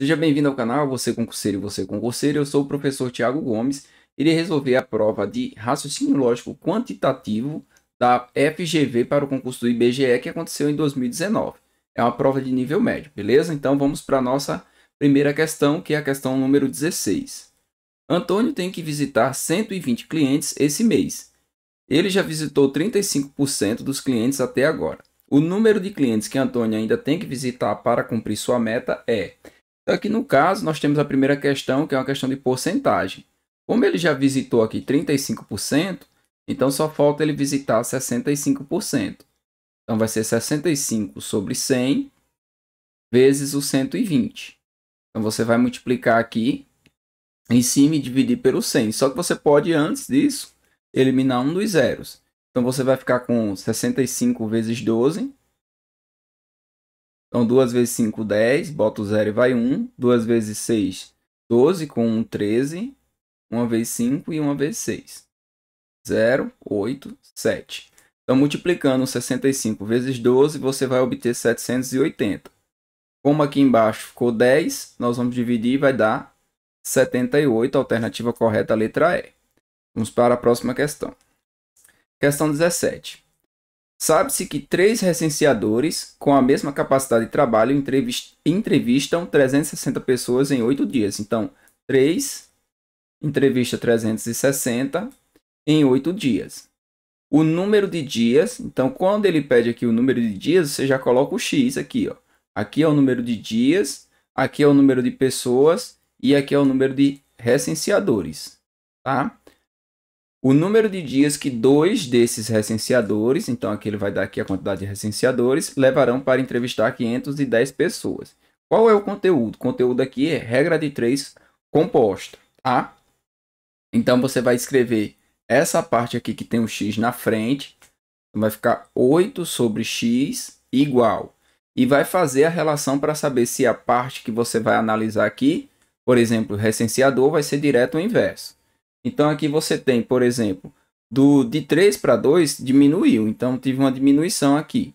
Seja bem-vindo ao canal, você concurseiro e você concurseiro. Eu sou o professor Tiago Gomes. Irei resolver a prova de raciocínio lógico quantitativo da FGV para o concurso do IBGE que aconteceu em 2019. É uma prova de nível médio, beleza? Então vamos para a nossa primeira questão, que é a questão número 16. Antônio tem que visitar 120 clientes esse mês. Ele já visitou 35% dos clientes até agora. O número de clientes que Antônio ainda tem que visitar para cumprir sua meta é então, aqui no caso, nós temos a primeira questão, que é uma questão de porcentagem. Como ele já visitou aqui 35%, então só falta ele visitar 65%. Então, vai ser 65 sobre 100 vezes o 120. Então, você vai multiplicar aqui em cima e dividir pelo 100. Só que você pode, antes disso, eliminar um dos zeros. Então, você vai ficar com 65 vezes 12, então, 2 vezes 5, 10. Bota o 0 e vai 1. 2 vezes 6, 12 com 1, 13. 1 vezes 5 e 1 vezes 6. 0, 8, 7. Então, multiplicando 65 vezes 12, você vai obter 780. Como aqui embaixo ficou 10, nós vamos dividir e vai dar 78, a alternativa correta, a letra E. Vamos para a próxima questão. Questão 17. Sabe-se que três recenseadores com a mesma capacidade de trabalho entrevistam 360 pessoas em oito dias. Então, três entrevista 360 em oito dias. O número de dias, então quando ele pede aqui o número de dias, você já coloca o X aqui. Ó. Aqui é o número de dias, aqui é o número de pessoas e aqui é o número de recenseadores. Tá? o número de dias que dois desses recenseadores, então aqui ele vai dar aqui a quantidade de recenseadores, levarão para entrevistar 510 pessoas. Qual é o conteúdo? O conteúdo aqui é regra de três composta, tá? Então você vai escrever essa parte aqui que tem o um x na frente, vai ficar 8 sobre x igual. E vai fazer a relação para saber se a parte que você vai analisar aqui, por exemplo, recenseador, vai ser direto ou inverso. Então aqui você tem, por exemplo, do de 3 para 2 diminuiu, então tive uma diminuição aqui.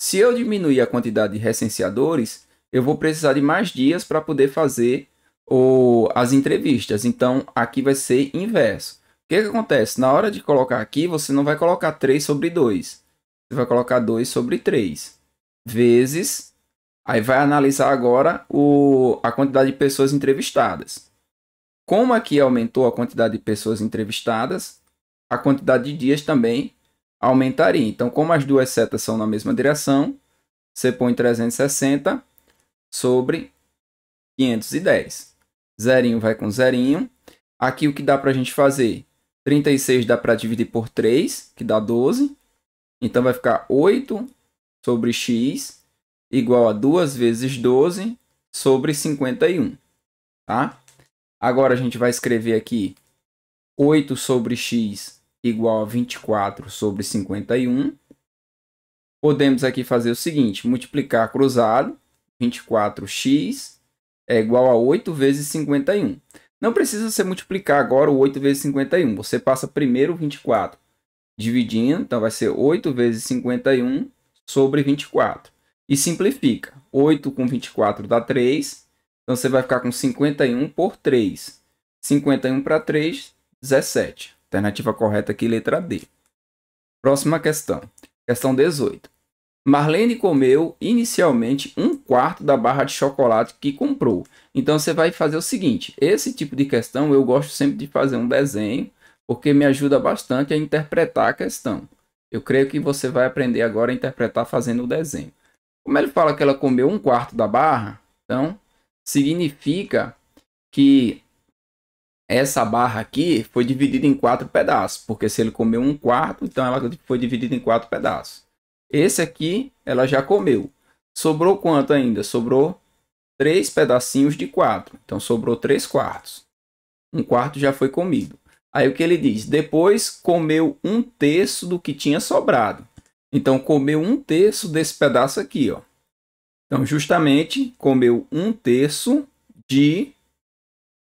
Se eu diminuir a quantidade de recenseadores, eu vou precisar de mais dias para poder fazer o, as entrevistas. Então aqui vai ser inverso. O que, que acontece? Na hora de colocar aqui, você não vai colocar 3 sobre 2. Você vai colocar 2 sobre 3 vezes. Aí vai analisar agora o, a quantidade de pessoas entrevistadas como aqui aumentou a quantidade de pessoas entrevistadas, a quantidade de dias também aumentaria. Então, como as duas setas são na mesma direção, você põe 360 sobre 510. Zerinho vai com zerinho. Aqui o que dá para a gente fazer? 36 dá para dividir por 3, que dá 12. Então vai ficar 8 sobre x igual a 2 vezes 12 sobre 51. Tá? Agora a gente vai escrever aqui 8 sobre x igual a 24 sobre 51. Podemos aqui fazer o seguinte, multiplicar cruzado, 24x é igual a 8 vezes 51. Não precisa você multiplicar agora o 8 vezes 51, você passa primeiro o 24 dividindo, então vai ser 8 vezes 51 sobre 24. E simplifica, 8 com 24 dá 3, então você vai ficar com 51 por 3. 51 para 3, 17. Alternativa correta aqui, letra D. Próxima questão. Questão 18. Marlene comeu inicialmente um quarto da barra de chocolate que comprou. Então você vai fazer o seguinte: esse tipo de questão eu gosto sempre de fazer um desenho, porque me ajuda bastante a interpretar a questão. Eu creio que você vai aprender agora a interpretar fazendo o desenho. Como ele fala que ela comeu um quarto da barra, então significa que essa barra aqui foi dividida em quatro pedaços, porque se ele comeu um quarto, então ela foi dividida em quatro pedaços. Esse aqui ela já comeu. Sobrou quanto ainda? Sobrou três pedacinhos de quatro. Então sobrou três quartos. Um quarto já foi comido. Aí o que ele diz? Depois comeu um terço do que tinha sobrado. Então comeu um terço desse pedaço aqui, ó. Então, justamente, comeu um terço de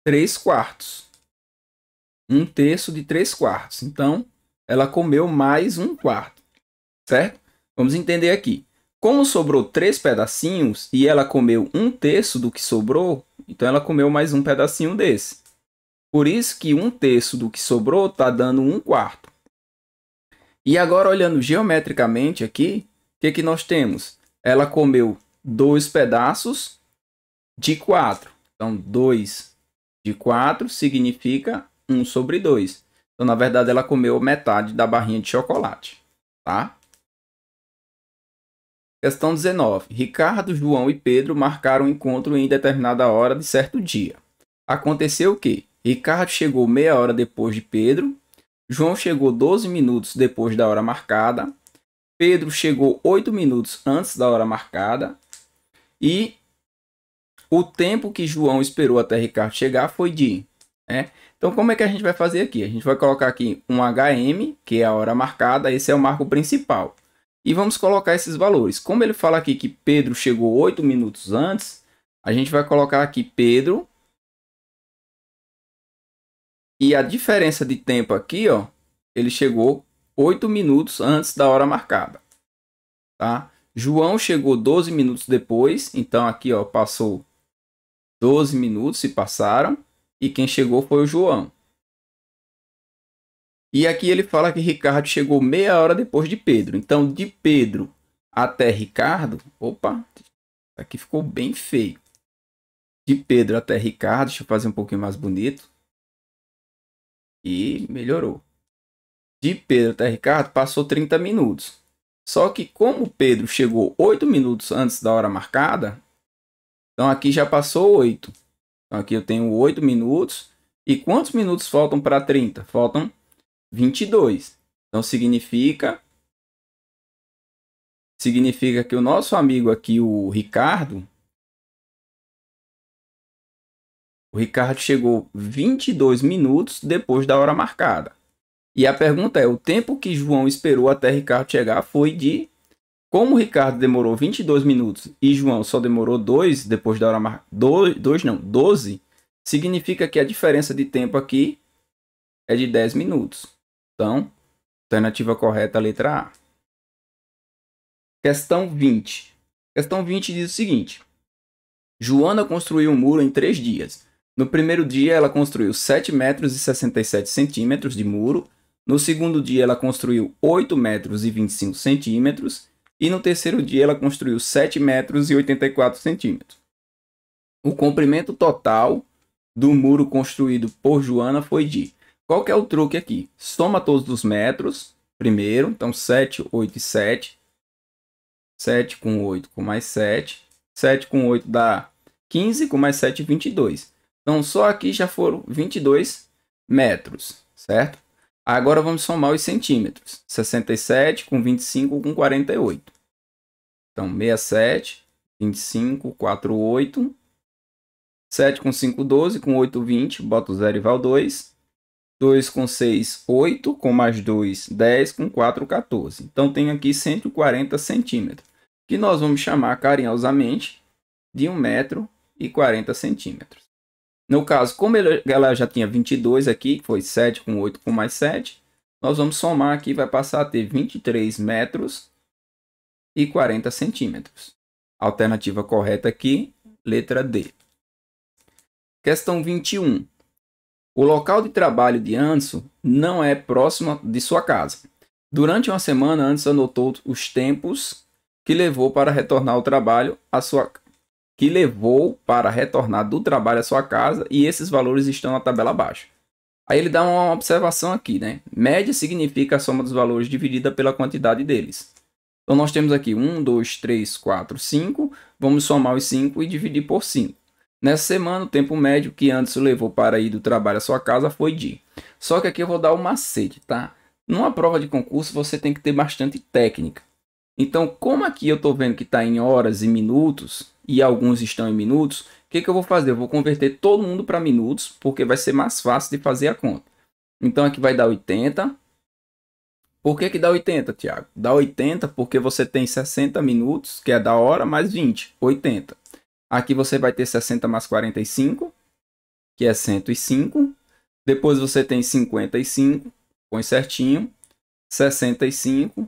três quartos. Um terço de três quartos. Então, ela comeu mais um quarto, certo? Vamos entender aqui. Como sobrou três pedacinhos e ela comeu um terço do que sobrou, então ela comeu mais um pedacinho desse. Por isso que um terço do que sobrou está dando um quarto. E agora, olhando geometricamente aqui, o que, que nós temos? Ela comeu dois pedaços de 4. Então, 2 de 4 significa 1 sobre 2. Então, na verdade, ela comeu metade da barrinha de chocolate, tá? Questão 19. Ricardo, João e Pedro marcaram um encontro em determinada hora de certo dia. Aconteceu o que Ricardo chegou meia hora depois de Pedro, João chegou 12 minutos depois da hora marcada, Pedro chegou 8 minutos antes da hora marcada e o tempo que João esperou até Ricardo chegar foi de. Né? Então, como é que a gente vai fazer aqui? A gente vai colocar aqui um HM, que é a hora marcada, esse é o marco principal. E vamos colocar esses valores. Como ele fala aqui que Pedro chegou 8 minutos antes, a gente vai colocar aqui Pedro. E a diferença de tempo aqui, ó, ele chegou 8 minutos antes da hora marcada. Tá? João chegou 12 minutos depois, então aqui ó, passou 12 minutos se passaram e quem chegou foi o João. E aqui ele fala que Ricardo chegou meia hora depois de Pedro. Então de Pedro até Ricardo, opa, aqui ficou bem feio. De Pedro até Ricardo, deixa eu fazer um pouquinho mais bonito. E melhorou. De Pedro até Ricardo passou 30 minutos. Só que como Pedro chegou 8 minutos antes da hora marcada, então aqui já passou 8. Então aqui eu tenho 8 minutos. E quantos minutos faltam para 30? Faltam 22. Então significa significa que o nosso amigo aqui, o Ricardo, o Ricardo chegou 22 minutos depois da hora marcada. E a pergunta é: o tempo que João esperou até Ricardo chegar foi de. Como Ricardo demorou 22 minutos e João só demorou 2 depois da hora marcada. 2 não, 12. Significa que a diferença de tempo aqui é de 10 minutos. Então, alternativa correta, letra A. Questão 20. Questão 20 diz o seguinte: Joana construiu um muro em 3 dias. No primeiro dia, ela construiu 7 metros e 67 centímetros de muro no segundo dia ela construiu 8 metros e 25 centímetros e no terceiro dia ela construiu 7 metros e 84 centímetros. O comprimento total do muro construído por Joana foi de. Qual que é o truque aqui? Soma todos os metros primeiro, então 7, 8 e 7. 7 com 8 com mais 7. 7 com 8 dá 15, com mais 7, 22. Então só aqui já foram 22 metros, certo? Agora vamos somar os centímetros. 67 com 25 com 48. Então, 67, 25, 4, 8. 7 com 5, 12. Com 8, 20. Bota o 0 igual 2. 2 com 6, 8. Com mais 2, 10. Com 4, 14. Então, tem aqui 140 centímetros. Que nós vamos chamar carinhosamente de 1 metro e 40 centímetros. No caso, como ela já tinha 22 aqui, foi 7 com 8 com mais 7, nós vamos somar aqui, vai passar a ter 23 metros e 40 centímetros. Alternativa correta aqui, letra D. Questão 21. O local de trabalho de Anderson não é próximo de sua casa. Durante uma semana, Anderson anotou os tempos que levou para retornar ao trabalho à sua, que levou para retornar do trabalho à sua casa e esses valores estão na tabela abaixo. Aí ele dá uma observação aqui, né? Média significa a soma dos valores dividida pela quantidade deles. Então nós temos aqui 1, 2, 3, 4, 5. Vamos somar os 5 e dividir por 5. Nessa semana, o tempo médio que antes levou para ir do trabalho à sua casa foi de. Só que aqui eu vou dar o um macete, tá? Numa prova de concurso, você tem que ter bastante técnica. Então, como aqui eu estou vendo que está em horas e minutos, e alguns estão em minutos, o que, que eu vou fazer? Eu vou converter todo mundo para minutos, porque vai ser mais fácil de fazer a conta. Então, aqui vai dar 80. Por que, que dá 80, Tiago? Dá 80 porque você tem 60 minutos, que é da hora, mais 20, 80. Aqui você vai ter 60 mais 45, que é 105. Depois você tem 55, põe certinho. 65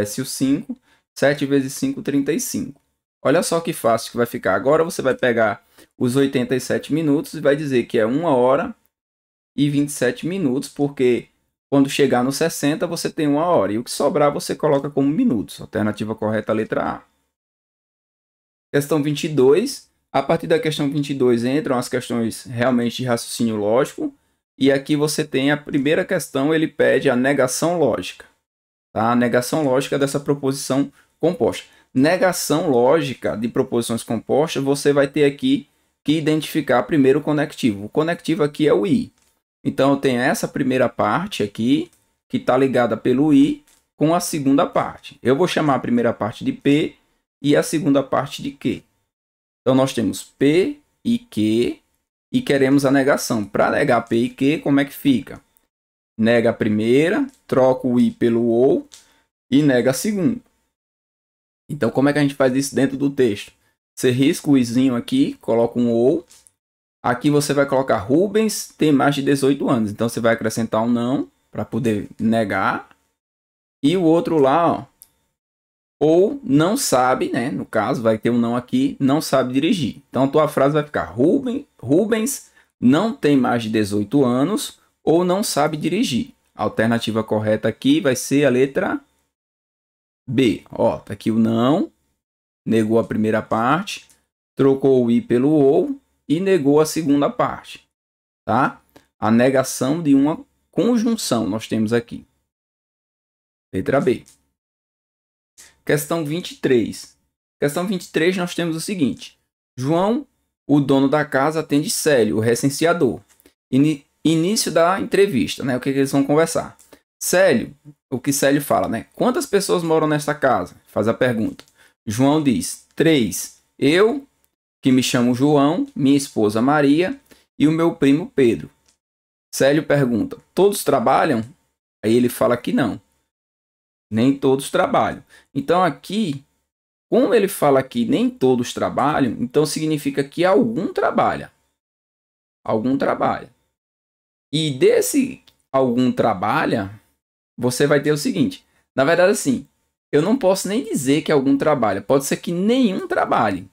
desce o 5, 7 vezes 5, 35. Olha só que fácil que vai ficar. Agora você vai pegar os 87 minutos e vai dizer que é 1 hora e 27 minutos, porque quando chegar no 60 você tem 1 hora e o que sobrar você coloca como minutos. Alternativa correta, letra A. Questão 22. A partir da questão 22 entram as questões realmente de raciocínio lógico. E aqui você tem a primeira questão, ele pede a negação lógica. Tá? A negação lógica dessa proposição composta. Negação lógica de proposições compostas, você vai ter aqui que identificar primeiro o conectivo. O conectivo aqui é o i. Então, eu tenho essa primeira parte aqui, que está ligada pelo i, com a segunda parte. Eu vou chamar a primeira parte de p e a segunda parte de q. Então, nós temos p e q e queremos a negação. Para negar p e q, como é que fica? nega a primeira, troca o i pelo ou e nega a segunda. Então, como é que a gente faz isso dentro do texto? Você risca o izinho aqui, coloca um ou. Aqui você vai colocar Rubens tem mais de 18 anos. Então, você vai acrescentar um não para poder negar. E o outro lá, ó, ou não sabe, né? No caso, vai ter um não aqui, não sabe dirigir. Então, a tua frase vai ficar Ruben, Rubens não tem mais de 18 anos ou não sabe dirigir. A alternativa correta aqui vai ser a letra B. Ó, tá aqui o não, negou a primeira parte, trocou o i pelo ou e negou a segunda parte, tá? A negação de uma conjunção nós temos aqui. Letra B. Questão 23. Questão 23 nós temos o seguinte: João, o dono da casa, atende Célio, o recenseador início da entrevista, né? O que, que eles vão conversar. Célio, o que Célio fala, né? Quantas pessoas moram nesta casa? Faz a pergunta. João diz: três. Eu, que me chamo João, minha esposa Maria e o meu primo Pedro. Célio pergunta: todos trabalham? Aí ele fala que não. Nem todos trabalham. Então aqui, como ele fala que nem todos trabalham, então significa que algum trabalha. Algum trabalha. E desse algum trabalha, você vai ter o seguinte. Na verdade, assim, eu não posso nem dizer que algum trabalha. Pode ser que nenhum trabalhe.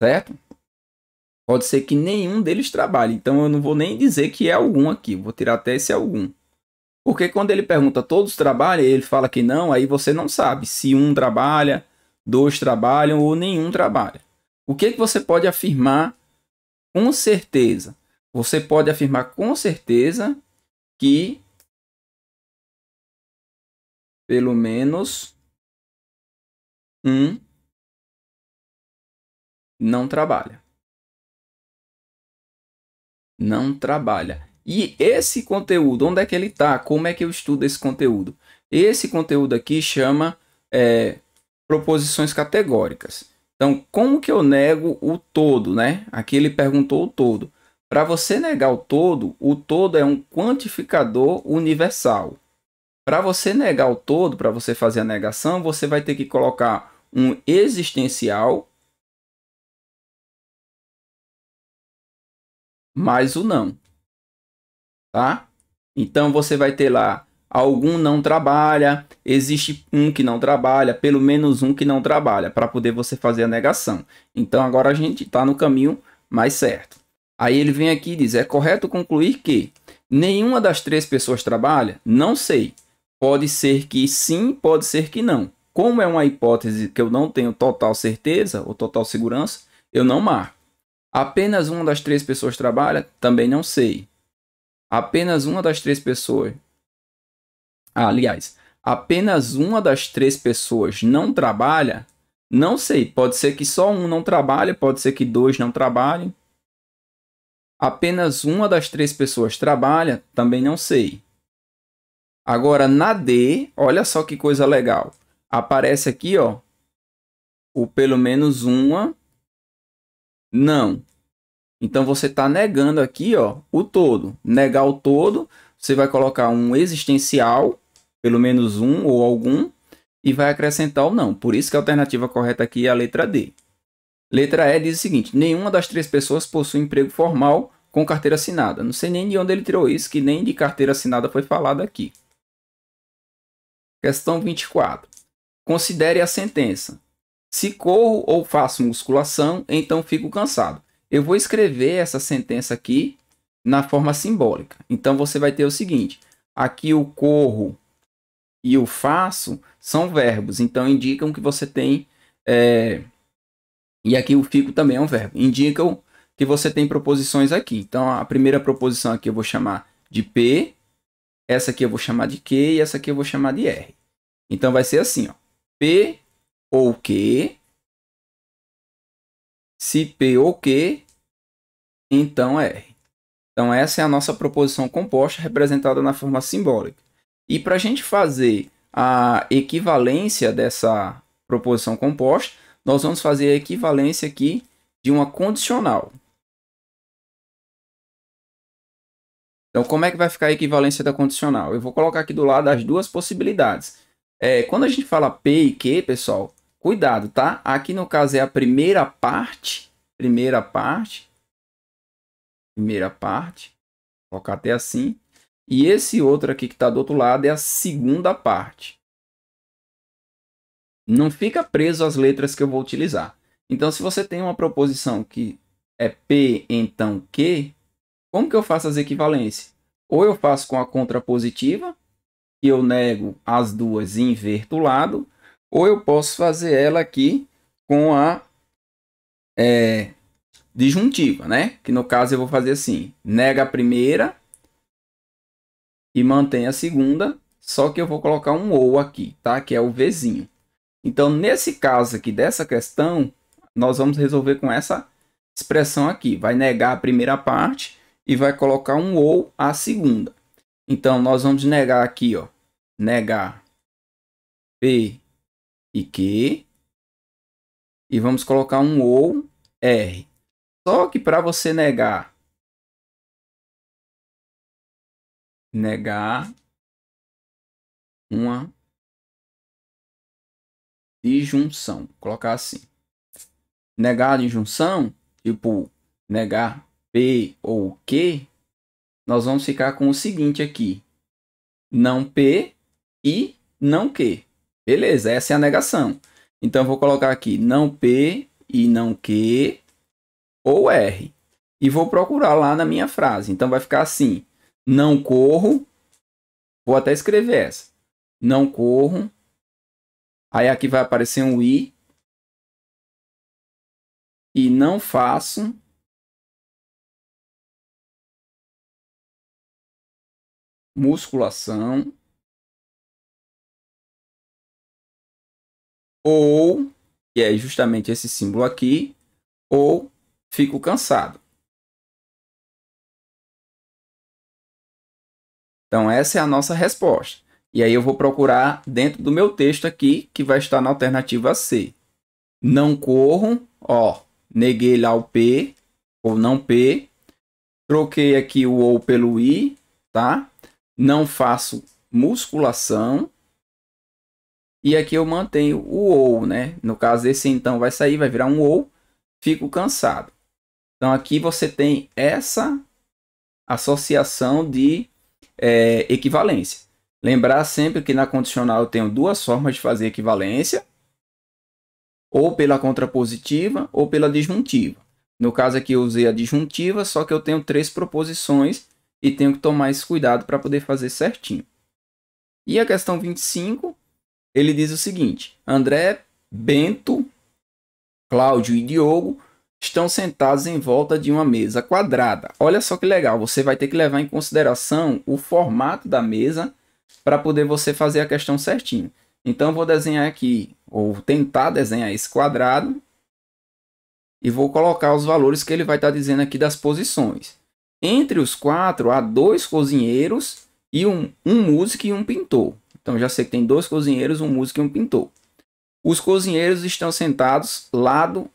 Certo? Pode ser que nenhum deles trabalhe. Então eu não vou nem dizer que é algum aqui. Vou tirar até esse algum. Porque quando ele pergunta todos trabalham, ele fala que não, aí você não sabe se um trabalha, dois trabalham ou nenhum trabalha. O que, que você pode afirmar com certeza? você pode afirmar com certeza que pelo menos um não trabalha. Não trabalha. E esse conteúdo, onde é que ele está? Como é que eu estudo esse conteúdo? Esse conteúdo aqui chama é, proposições categóricas. Então, como que eu nego o todo, né? Aqui ele perguntou o todo. Para você negar o todo, o todo é um quantificador universal. Para você negar o todo, para você fazer a negação, você vai ter que colocar um existencial mais o não. Tá? Então você vai ter lá algum não trabalha, existe um que não trabalha, pelo menos um que não trabalha, para poder você fazer a negação. Então agora a gente está no caminho mais certo. Aí ele vem aqui e diz: é correto concluir que nenhuma das três pessoas trabalha? Não sei. Pode ser que sim, pode ser que não. Como é uma hipótese que eu não tenho total certeza ou total segurança, eu não marco. Apenas uma das três pessoas trabalha? Também não sei. Apenas uma das três pessoas. Ah, aliás, apenas uma das três pessoas não trabalha? Não sei. Pode ser que só um não trabalhe, pode ser que dois não trabalhem apenas uma das três pessoas trabalha, também não sei. Agora na D, olha só que coisa legal. Aparece aqui, ó, o pelo menos uma não. Então você está negando aqui, ó, o todo. Negar o todo, você vai colocar um existencial, pelo menos um ou algum, e vai acrescentar o não. Por isso que a alternativa correta aqui é a letra D. Letra E diz o seguinte: nenhuma das três pessoas possui emprego formal com carteira assinada. Não sei nem de onde ele tirou isso, que nem de carteira assinada foi falado aqui. Questão 24. Considere a sentença. Se corro ou faço musculação, então fico cansado. Eu vou escrever essa sentença aqui na forma simbólica. Então você vai ter o seguinte: aqui o corro e o faço são verbos, então indicam que você tem é, e aqui o fico também é um verbo. Indicam que você tem proposições aqui. Então, a primeira proposição aqui eu vou chamar de P, essa aqui eu vou chamar de Q e essa aqui eu vou chamar de R. Então, vai ser assim, ó. P ou Q. Se P ou Q, então é R. Então, essa é a nossa proposição composta representada na forma simbólica. E para a gente fazer a equivalência dessa proposição composta, nós vamos fazer a equivalência aqui de uma condicional. Então, como é que vai ficar a equivalência da condicional? Eu vou colocar aqui do lado as duas possibilidades. É, quando a gente fala P e Q, pessoal, cuidado, tá? Aqui, no caso, é a primeira parte. Primeira parte. Primeira parte. Vou colocar até assim. E esse outro aqui que está do outro lado é a segunda parte não fica preso às letras que eu vou utilizar. Então, se você tem uma proposição que é P, então Q, como que eu faço as equivalências? Ou eu faço com a contrapositiva, que eu nego as duas e inverto o lado, ou eu posso fazer ela aqui com a é, disjuntiva, né? Que no caso eu vou fazer assim, nega a primeira e mantém a segunda, só que eu vou colocar um ou aqui, tá? Que é o Vzinho. Então, nesse caso aqui dessa questão, nós vamos resolver com essa expressão aqui. Vai negar a primeira parte e vai colocar um ou a segunda. Então, nós vamos negar aqui, ó, negar P e Q. E vamos colocar um ou R. Só que para você negar negar uma de junção. Vou colocar assim. Negar a junção, tipo negar P ou Q, nós vamos ficar com o seguinte aqui. Não P e não Q. Beleza, essa é a negação. Então, vou colocar aqui não P e não Q ou R. E vou procurar lá na minha frase. Então, vai ficar assim. Não corro. Vou até escrever essa. Não corro Aí aqui vai aparecer um i. E não faço. Musculação. Ou, que é justamente esse símbolo aqui, ou fico cansado. Então, essa é a nossa resposta. E aí eu vou procurar dentro do meu texto aqui, que vai estar na alternativa C. Não corro, ó, neguei lá o P, ou não P. Troquei aqui o ou pelo I, tá? Não faço musculação. E aqui eu mantenho o ou, né? No caso, esse então vai sair, vai virar um ou. Fico cansado. Então aqui você tem essa associação de é, equivalência. Lembrar sempre que na condicional eu tenho duas formas de fazer equivalência, ou pela contrapositiva ou pela disjuntiva. No caso aqui eu usei a disjuntiva, só que eu tenho três proposições e tenho que tomar esse cuidado para poder fazer certinho. E a questão 25, ele diz o seguinte: André, Bento, Cláudio e Diogo estão sentados em volta de uma mesa quadrada. Olha só que legal, você vai ter que levar em consideração o formato da mesa para poder você fazer a questão certinho. Então eu vou desenhar aqui, ou tentar desenhar esse quadrado, e vou colocar os valores que ele vai estar tá dizendo aqui das posições. Entre os quatro, há dois cozinheiros, e um, um músico e um pintor. Então já sei que tem dois cozinheiros, um músico e um pintor. Os cozinheiros estão sentados lado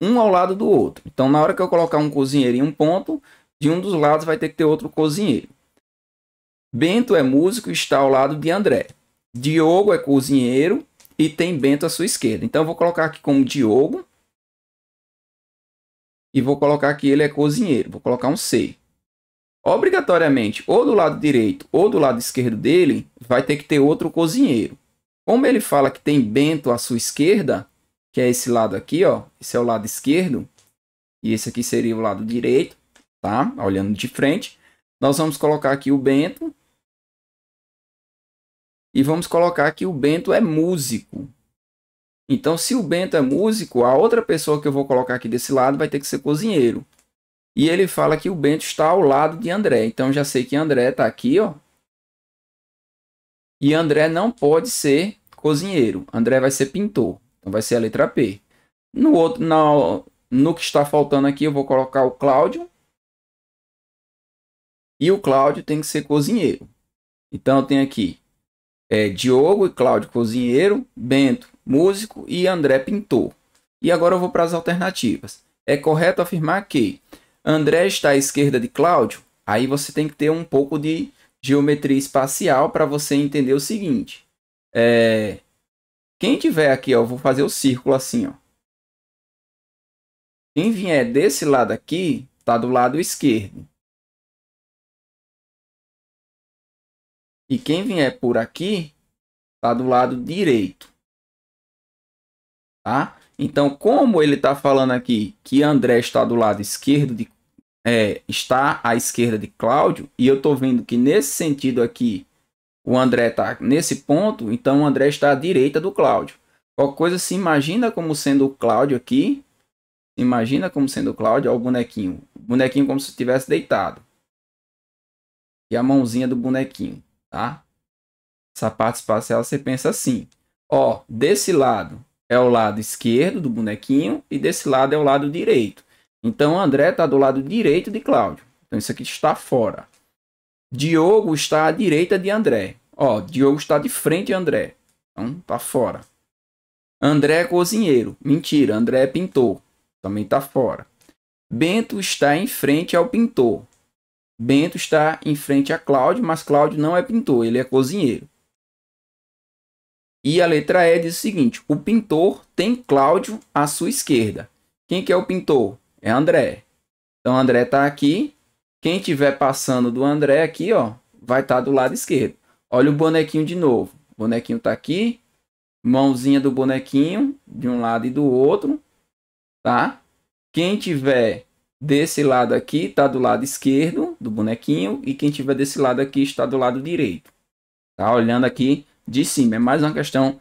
um ao lado do outro. Então na hora que eu colocar um cozinheiro em um ponto, de um dos lados vai ter que ter outro cozinheiro. Bento é músico e está ao lado de André. Diogo é cozinheiro e tem Bento à sua esquerda. Então eu vou colocar aqui como Diogo. E vou colocar que ele é cozinheiro. Vou colocar um C. Obrigatoriamente, ou do lado direito ou do lado esquerdo dele, vai ter que ter outro cozinheiro. Como ele fala que tem Bento à sua esquerda, que é esse lado aqui, ó. Esse é o lado esquerdo. E esse aqui seria o lado direito, tá? Olhando de frente. Nós vamos colocar aqui o Bento e vamos colocar que o Bento é músico. Então, se o Bento é músico, a outra pessoa que eu vou colocar aqui desse lado vai ter que ser cozinheiro. E ele fala que o Bento está ao lado de André. Então, já sei que André está aqui, ó. E André não pode ser cozinheiro. André vai ser pintor. Então, vai ser a letra P. No outro, na, no que está faltando aqui, eu vou colocar o Cláudio. E o Cláudio tem que ser cozinheiro. Então, eu tenho aqui é, Diogo e Cláudio cozinheiro, Bento músico e André pintor. E agora eu vou para as alternativas. É correto afirmar que André está à esquerda de Cláudio? Aí você tem que ter um pouco de geometria espacial para você entender o seguinte. É... Quem tiver aqui, ó, eu vou fazer o círculo assim, ó. Quem vier desse lado aqui, está do lado esquerdo. E quem vier por aqui, está do lado direito. Tá? Então, como ele está falando aqui que André está do lado esquerdo, de, é, está à esquerda de Cláudio, e eu estou vendo que nesse sentido aqui, o André está nesse ponto, então o André está à direita do Cláudio. Qualquer coisa, se imagina como sendo o Cláudio aqui. Imagina como sendo o Cláudio, ó, o bonequinho. O bonequinho como se estivesse deitado. E a mãozinha do bonequinho tá? parte espacial, você pensa assim. Ó, desse lado é o lado esquerdo do bonequinho e desse lado é o lado direito. Então, André está do lado direito de Cláudio. Então, isso aqui está fora. Diogo está à direita de André. Ó, Diogo está de frente de André. Então, tá fora. André é cozinheiro. Mentira, André é pintor. Também tá fora. Bento está em frente ao pintor. Bento está em frente a Cláudio, mas Cláudio não é pintor, ele é cozinheiro. E a letra E diz o seguinte: o pintor tem Cláudio à sua esquerda. Quem que é o pintor? É André. Então André está aqui. Quem tiver passando do André aqui, ó, vai estar tá do lado esquerdo. Olha o bonequinho de novo. O bonequinho está aqui. Mãozinha do bonequinho de um lado e do outro, tá? Quem tiver desse lado aqui está do lado esquerdo do bonequinho e quem tiver desse lado aqui está do lado direito. Tá olhando aqui de cima. É mais uma questão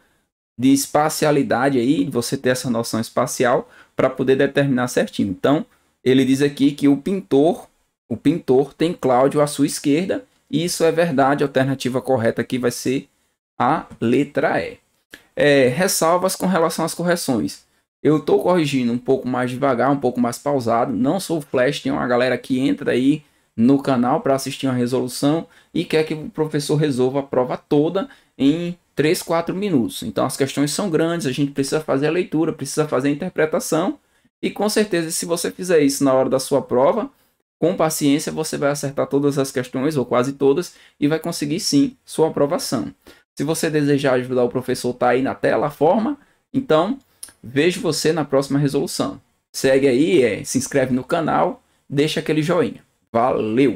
de espacialidade aí, você ter essa noção espacial para poder determinar certinho. Então, ele diz aqui que o pintor, o pintor tem Cláudio à sua esquerda, e isso é verdade, a alternativa correta aqui vai ser a letra E. É, ressalvas com relação às correções. Eu estou corrigindo um pouco mais devagar, um pouco mais pausado. Não sou flash, tem uma galera que entra aí no canal para assistir uma resolução e quer que o professor resolva a prova toda em 3, 4 minutos. Então as questões são grandes, a gente precisa fazer a leitura, precisa fazer a interpretação e com certeza se você fizer isso na hora da sua prova, com paciência você vai acertar todas as questões ou quase todas e vai conseguir sim sua aprovação. Se você desejar ajudar o professor, tá aí na tela a forma. Então, vejo você na próxima resolução. Segue aí, é, se inscreve no canal, deixa aquele joinha. Valeu!